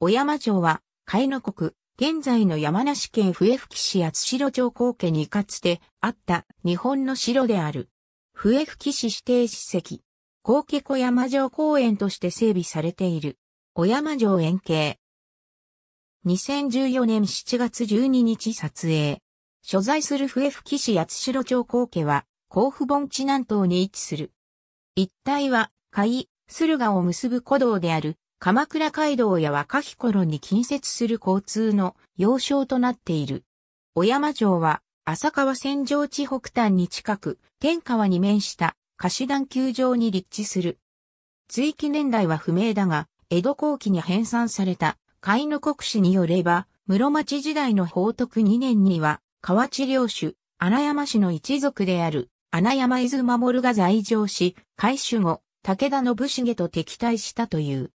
小山町は、海の国、現在の山梨県笛吹市八代町高家にかつてあった日本の城である。笛吹市指定史跡。高家小山城公園として整備されている。小山城園形。2014年7月12日撮影。所在する笛吹市八代町高家は、甲府盆地南東に位置する。一帯は、海、駿河を結ぶ古道である鎌倉街道や若き頃に近接する交通の要衝となっている。小山城は、浅川戦場地北端に近く、天川に面した貸し団球場に立地する。追記年代は不明だが、江戸後期に編纂された、海の国史によれば、室町時代の法徳2年には、河内領主、穴山氏の一族である、穴山伊豆守が在場し、改修後、武田信繁と敵対したという。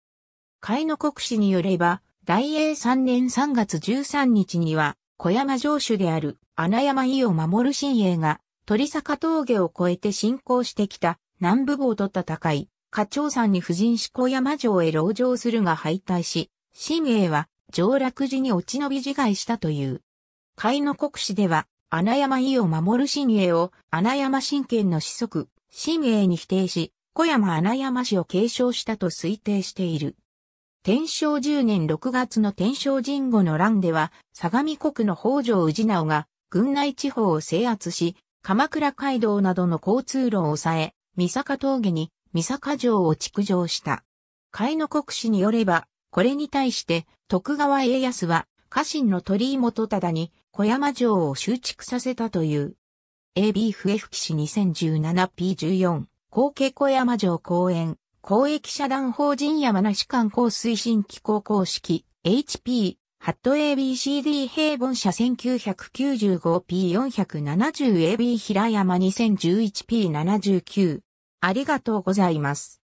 海の国史によれば、大英3年3月13日には、小山城主である穴山井を守る新英が、鳥坂峠を越えて侵攻してきた南部防と戦い、課長山に婦人し小山城へ籠城するが敗退し、新英は上洛寺に落ち延び自害したという。海の国史では、穴山井を守る新英を穴山神剣の子息、新英に否定し、小山穴山氏を継承したと推定している。天正10年6月の天正神後の乱では、相模国の北条氏直が、軍内地方を制圧し、鎌倉街道などの交通路を抑え、三坂峠に三坂城を築城した。海の国史によれば、これに対して徳川家康は家臣の鳥居元忠に小山城を修築させたという。a b 笛吹市 2017P14 後継小山城公園公益社団法人山梨観光推進機構公式 HP ハット ABCD 平凡社 1995P470AB 平山 2011P79。ありがとうございます。